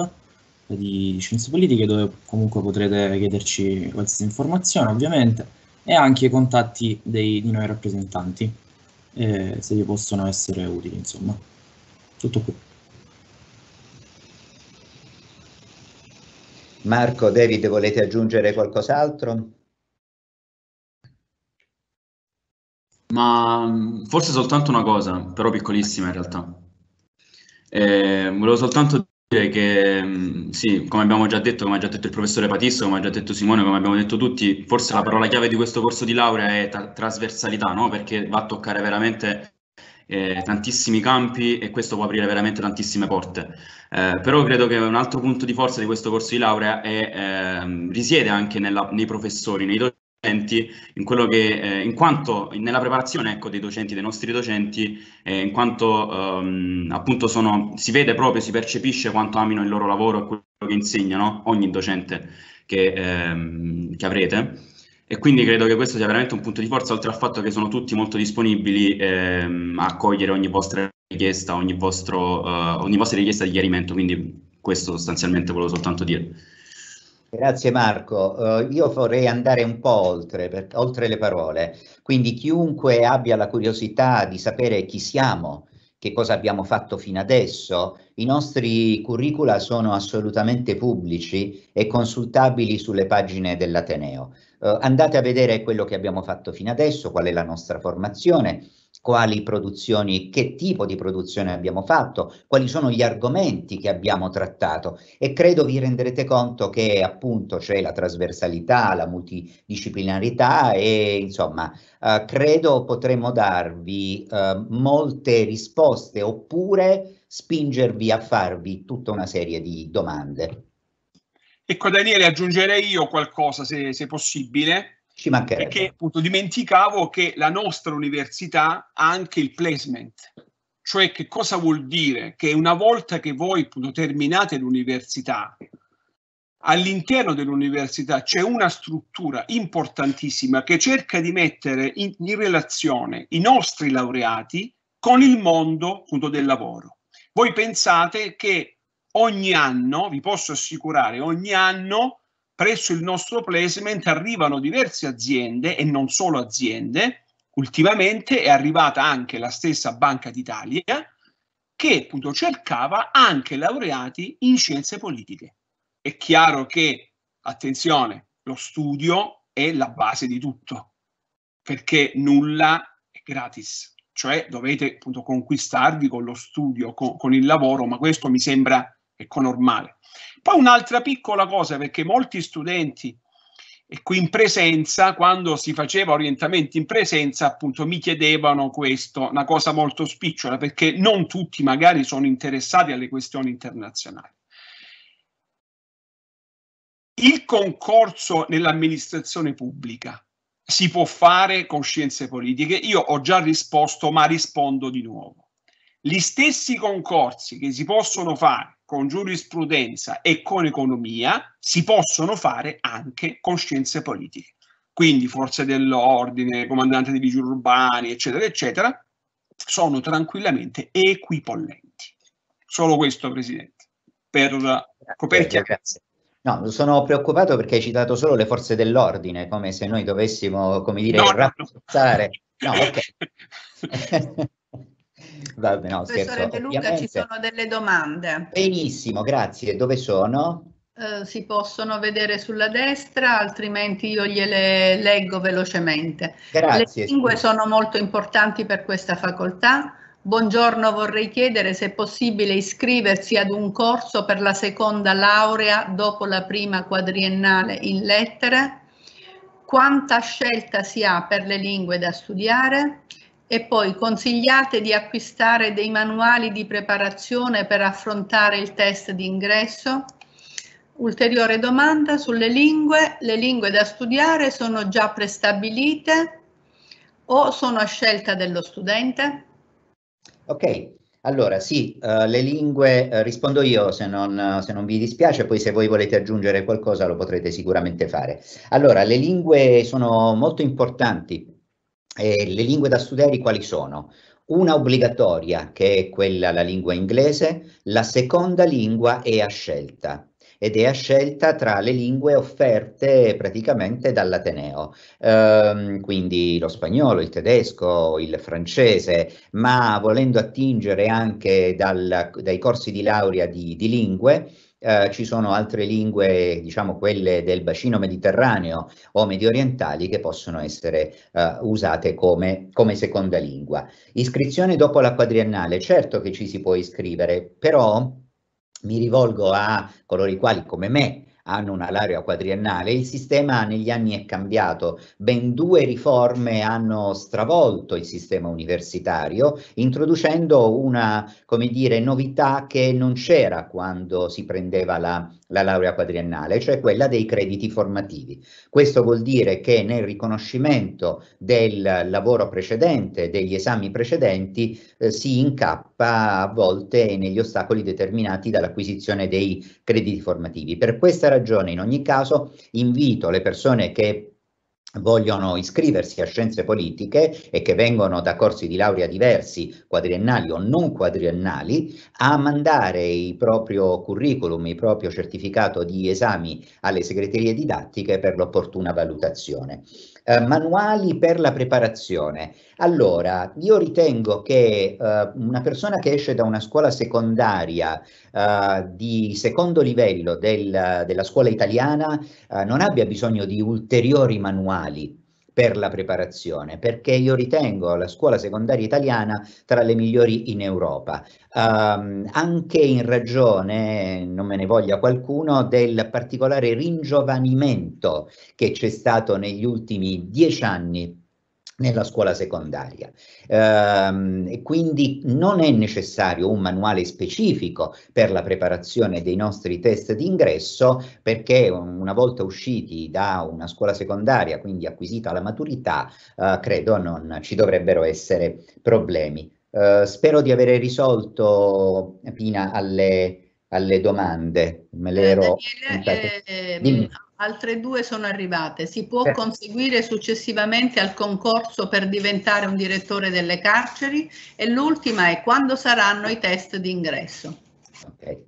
di Scienze Politiche dove comunque potrete chiederci qualsiasi informazione ovviamente e anche i contatti dei, di noi rappresentanti eh, se vi possono essere utili insomma. Tutto qui. Marco, David, volete aggiungere qualcos'altro? Ma mm, forse soltanto una cosa, però piccolissima in realtà. Eh, volevo soltanto dire che, mm, sì, come abbiamo già detto, come ha già detto il professore Patisso, come ha già detto Simone, come abbiamo detto tutti, forse la parola chiave di questo corso di laurea è tra- trasversalità, no? perché va a toccare veramente eh, tantissimi campi e questo può aprire veramente tantissime porte. Eh, però credo che un altro punto di forza di questo corso di laurea è, eh, risiede anche nella, nei professori, nei docenti docenti, in, che, eh, in quanto nella preparazione ecco, dei docenti, dei nostri docenti, eh, in quanto ehm, appunto sono, si vede proprio, si percepisce quanto amino il loro lavoro e quello che insegnano, ogni docente che, ehm, che avrete. E quindi credo che questo sia veramente un punto di forza, oltre al fatto che sono tutti molto disponibili ehm, a accogliere ogni vostra richiesta, ogni, vostro, eh, ogni vostra richiesta di chiarimento, quindi questo sostanzialmente volevo soltanto dire. Grazie Marco. Uh, io vorrei andare un po' oltre, per, oltre le parole. Quindi chiunque abbia la curiosità di sapere chi siamo, che cosa abbiamo fatto fino adesso, i nostri curricula sono assolutamente pubblici e consultabili sulle pagine dell'Ateneo. Uh, andate a vedere quello che abbiamo fatto fino adesso, qual è la nostra formazione quali produzioni, che tipo di produzione abbiamo fatto, quali sono gli argomenti che abbiamo trattato e credo vi renderete conto che appunto c'è la trasversalità, la multidisciplinarità e insomma eh, credo potremo darvi eh, molte risposte oppure spingervi a farvi tutta una serie di domande. Ecco Daniele aggiungerei io qualcosa se, se possibile ci mancherebbe. Perché appunto dimenticavo che la nostra università ha anche il placement, cioè che cosa vuol dire? Che una volta che voi appunto, terminate l'università, all'interno dell'università c'è una struttura importantissima che cerca di mettere in, in relazione i nostri laureati con il mondo appunto, del lavoro. Voi pensate che ogni anno, vi posso assicurare, ogni anno presso il nostro placement arrivano diverse aziende e non solo aziende. Ultimamente è arrivata anche la stessa Banca d'Italia che appunto cercava anche laureati in scienze politiche. È chiaro che, attenzione, lo studio è la base di tutto, perché nulla è gratis, cioè dovete appunto conquistarvi con lo studio, con, con il lavoro, ma questo mi sembra ecco normale. Poi un'altra piccola cosa, perché molti studenti e eh, qui in presenza, quando si faceva orientamenti in presenza, appunto mi chiedevano questo, una cosa molto spicciola, perché non tutti magari sono interessati alle questioni internazionali. Il concorso nell'amministrazione pubblica si può fare con scienze politiche? Io ho già risposto, ma rispondo di nuovo. Gli stessi concorsi che si possono fare con giurisprudenza e con economia si possono fare anche con scienze politiche. Quindi forze dell'ordine, comandante dei vigili urbani, eccetera, eccetera, sono tranquillamente equipollenti. Solo questo, Presidente, per coperchia. Grazie. No, sono preoccupato perché hai citato solo le forze dell'ordine, come se noi dovessimo, come dire, no, rafforzare. No, no. no ok. Vabbè, no, Professore De Luca, Ovviamente. ci sono delle domande. Benissimo, grazie. Dove sono? Uh, si possono vedere sulla destra, altrimenti io gliele leggo velocemente. Grazie. Le lingue sono molto importanti per questa facoltà. Buongiorno, vorrei chiedere se è possibile iscriversi ad un corso per la seconda laurea dopo la prima quadriennale in lettere. Quanta scelta si ha per le lingue da studiare? E poi consigliate di acquistare dei manuali di preparazione per affrontare il test di ingresso? Ulteriore domanda sulle lingue. Le lingue da studiare sono già prestabilite o sono a scelta dello studente? Ok, allora sì, uh, le lingue uh, rispondo io se non, uh, se non, vi dispiace, poi se voi volete aggiungere qualcosa lo potrete sicuramente fare. Allora, le lingue sono molto importanti eh, le lingue da studiare quali sono? Una obbligatoria, che è quella la lingua inglese, la seconda lingua è a scelta ed è a scelta tra le lingue offerte praticamente dall'Ateneo, ehm, quindi lo spagnolo, il tedesco, il francese, ma volendo attingere anche dal, dai corsi di laurea di, di lingue, eh, ci sono altre lingue, diciamo quelle del bacino mediterraneo o medio orientali che possono essere eh, usate come, come seconda lingua. Iscrizione dopo la quadriennale, certo che ci si può iscrivere, però mi rivolgo a coloro i quali come me hanno una laurea quadriennale. Il sistema negli anni è cambiato, ben due riforme hanno stravolto il sistema universitario, introducendo una, come dire, novità che non c'era quando si prendeva la la laurea quadriennale, cioè quella dei crediti formativi. Questo vuol dire che nel riconoscimento del lavoro precedente, degli esami precedenti, eh, si incappa a volte negli ostacoli determinati dall'acquisizione dei crediti formativi. Per questa ragione, in ogni caso, invito le persone che vogliono iscriversi a scienze politiche e che vengono da corsi di laurea diversi, quadriennali o non quadriennali, a mandare il proprio curriculum, il proprio certificato di esami alle segreterie didattiche per l'opportuna valutazione. Eh, manuali per la preparazione. Allora, io ritengo che eh, una persona che esce da una scuola secondaria eh, di secondo livello del, della scuola italiana eh, non abbia bisogno di ulteriori manuali per la preparazione, perché io ritengo la scuola secondaria italiana tra le migliori in Europa, um, anche in ragione, non me ne voglia qualcuno, del particolare ringiovanimento che c'è stato negli ultimi dieci anni nella scuola secondaria. Ehm, e quindi non è necessario un manuale specifico per la preparazione dei nostri test d'ingresso perché una volta usciti da una scuola secondaria, quindi acquisita la maturità, eh, credo non ci dovrebbero essere problemi. Eh, spero di avere risolto, Pina, alle, alle domande. Me le eh, ero... Daniele, Altre due sono arrivate. Si può eh. conseguire successivamente al concorso per diventare un direttore delle carceri e l'ultima è quando saranno i test di ingresso. Okay.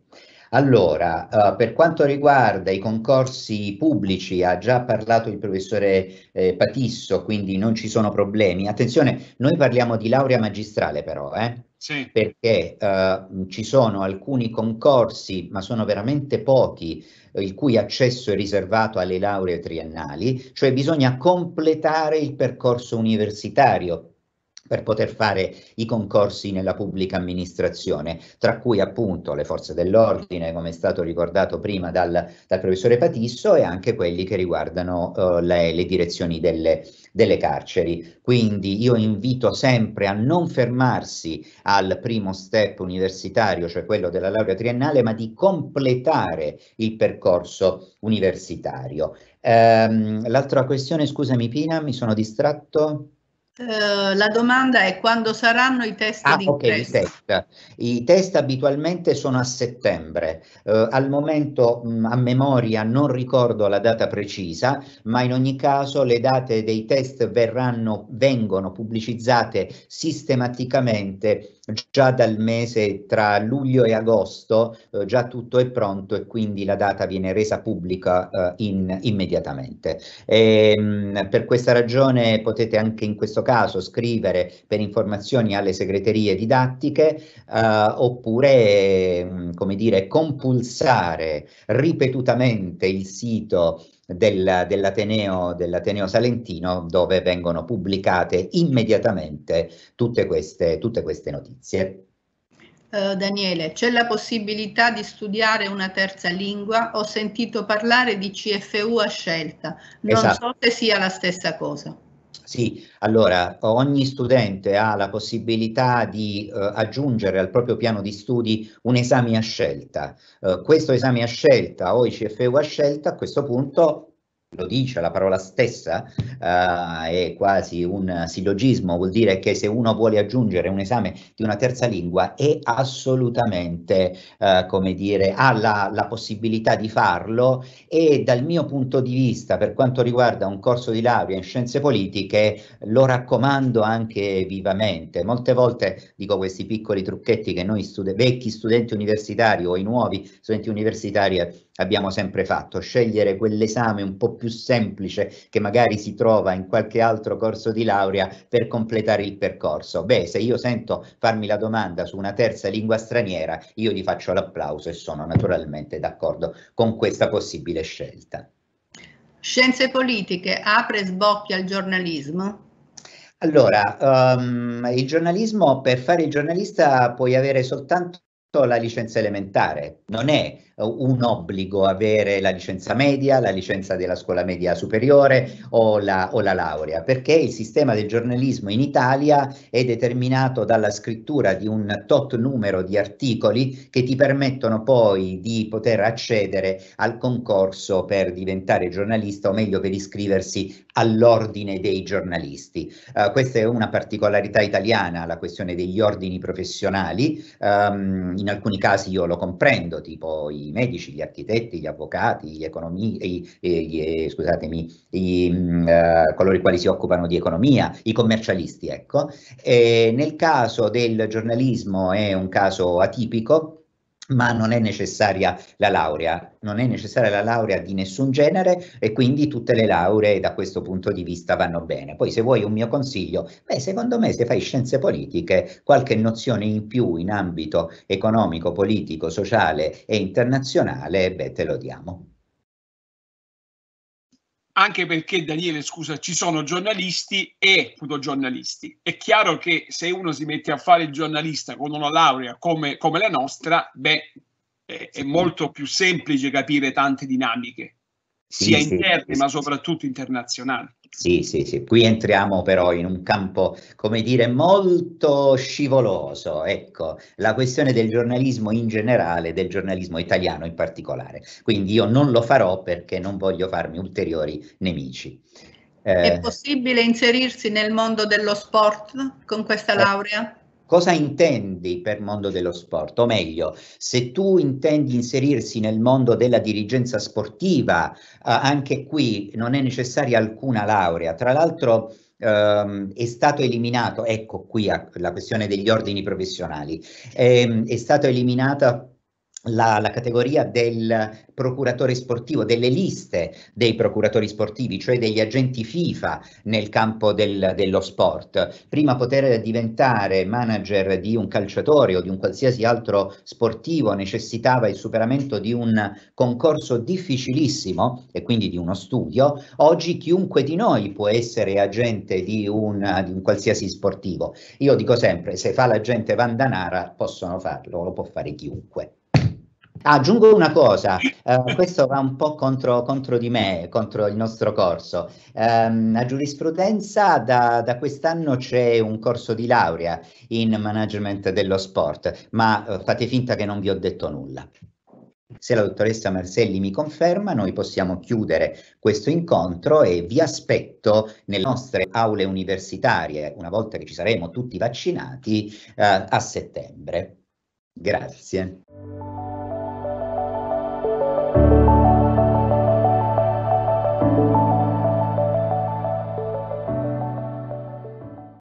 Allora, uh, per quanto riguarda i concorsi pubblici, ha già parlato il professore eh, Patisso, quindi non ci sono problemi. Attenzione, noi parliamo di laurea magistrale però, eh? Sì. perché uh, ci sono alcuni concorsi, ma sono veramente pochi, il cui accesso è riservato alle lauree triennali, cioè bisogna completare il percorso universitario per poter fare i concorsi nella pubblica amministrazione, tra cui appunto le forze dell'ordine, come è stato ricordato prima dal, dal professore Patisso, e anche quelli che riguardano uh, le, le, direzioni delle, delle carceri. Quindi io invito sempre a non fermarsi al primo step universitario, cioè quello della laurea triennale, ma di completare il percorso universitario. Ehm, l'altra questione, scusami Pina, mi sono distratto. Eh, la domanda è quando saranno i test ah, di okay, i, test. I test abitualmente sono a settembre. Uh, al momento mh, mm, a memoria non ricordo la data precisa, ma in ogni caso le date dei test verranno, vengono pubblicizzate sistematicamente già dal mese tra luglio e agosto eh, già tutto è pronto e quindi la data viene resa pubblica eh, in, immediatamente. E, ehm, mh, per questa ragione potete anche in questo caso scrivere per informazioni alle segreterie didattiche eh, oppure mh, mm, come dire compulsare ripetutamente il sito del, dell'Ateneo, dell'Ateneo, Salentino dove vengono pubblicate immediatamente tutte queste, tutte queste notizie. Uh, Daniele, c'è la possibilità di studiare una terza lingua? Ho sentito parlare di CFU a scelta, non esatto. so se sia la stessa cosa. Sì, allora ogni studente ha la possibilità di eh, aggiungere al proprio piano di studi un esame a scelta. Eh, questo esame a scelta o ICFU a scelta a questo punto lo dice la parola stessa, uh, è quasi un sillogismo, vuol dire che se uno vuole aggiungere un esame di una terza lingua è assolutamente, uh, come dire, ha la, la, possibilità di farlo e dal mio punto di vista, per quanto riguarda un corso di laurea in scienze politiche, lo raccomando anche vivamente. Molte volte dico questi piccoli trucchetti che noi stud vecchi studenti universitari o i nuovi studenti universitari abbiamo sempre fatto, scegliere quell'esame un po' più semplice che magari si trova in qualche altro corso di laurea per completare il percorso. Beh, se io sento farmi la domanda su una terza lingua straniera, io gli faccio l'applauso e sono naturalmente d'accordo con questa possibile scelta. Scienze politiche, apre sbocchi al giornalismo? Allora, um, il giornalismo, per fare il giornalista puoi avere soltanto soltanto la licenza elementare, non è eh, un obbligo avere la licenza media, la licenza della scuola media superiore o la, o la laurea, perché il sistema del giornalismo in Italia è determinato dalla scrittura di un tot numero di articoli che ti permettono poi di poter accedere al concorso per diventare giornalista o meglio per iscriversi all'ordine dei giornalisti. Uh, questa è una particolarità italiana, la questione degli ordini professionali. Um, in in alcuni casi io lo comprendo, tipo i medici, gli architetti, gli avvocati, gli economisti, eh, scusatemi, i, mm, eh, coloro i quali si occupano di economia, i commercialisti, ecco. E nel caso del giornalismo è un caso atipico, ma non è necessaria la laurea, non è necessaria la laurea di nessun genere e quindi tutte le lauree da questo punto di vista vanno bene. Poi se vuoi un mio consiglio, beh, secondo me se fai scienze politiche, qualche nozione in più in ambito economico, politico, sociale e internazionale, beh, te lo diamo anche perché Daniele, scusa, ci sono giornalisti e giornalisti. È chiaro che se uno si mette a fare il giornalista con una laurea come, come la nostra, beh, è, è, molto più semplice capire tante dinamiche, sia sì, interne sì, ma soprattutto internazionali. Sì, sì, sì, qui entriamo però in un campo, come dire, molto scivoloso, ecco, la questione del giornalismo in generale, del giornalismo italiano in particolare. Quindi io non lo farò perché non voglio farmi ulteriori nemici. Eh, È possibile inserirsi nel mondo dello sport con questa eh, laurea? cosa intendi per mondo dello sport? O meglio, se tu intendi inserirsi nel mondo della dirigenza sportiva, eh, anche qui non è necessaria alcuna laurea. Tra l'altro ehm, è stato eliminato, ecco qui la questione degli ordini professionali, ehm, è stata eliminata la, la, categoria del procuratore sportivo, delle liste dei procuratori sportivi, cioè degli agenti FIFA nel campo del, dello sport. Prima poter diventare manager di un calciatore o di un qualsiasi altro sportivo necessitava il superamento di un concorso difficilissimo e quindi di uno studio. Oggi chiunque di noi può essere agente di un, di un qualsiasi sportivo. Io dico sempre, se fa l'agente Vandanara possono farlo, lo può fare chiunque aggiungo una cosa, eh, questo va un po' contro, contro, di me, contro il nostro corso. Um, ehm, a giurisprudenza da, da quest'anno c'è un corso di laurea in management dello sport, ma eh, fate finta che non vi ho detto nulla. Se la dottoressa Marselli mi conferma, noi possiamo chiudere questo incontro e vi aspetto nelle nostre aule universitarie, una volta che ci saremo tutti vaccinati, eh, a settembre. Grazie.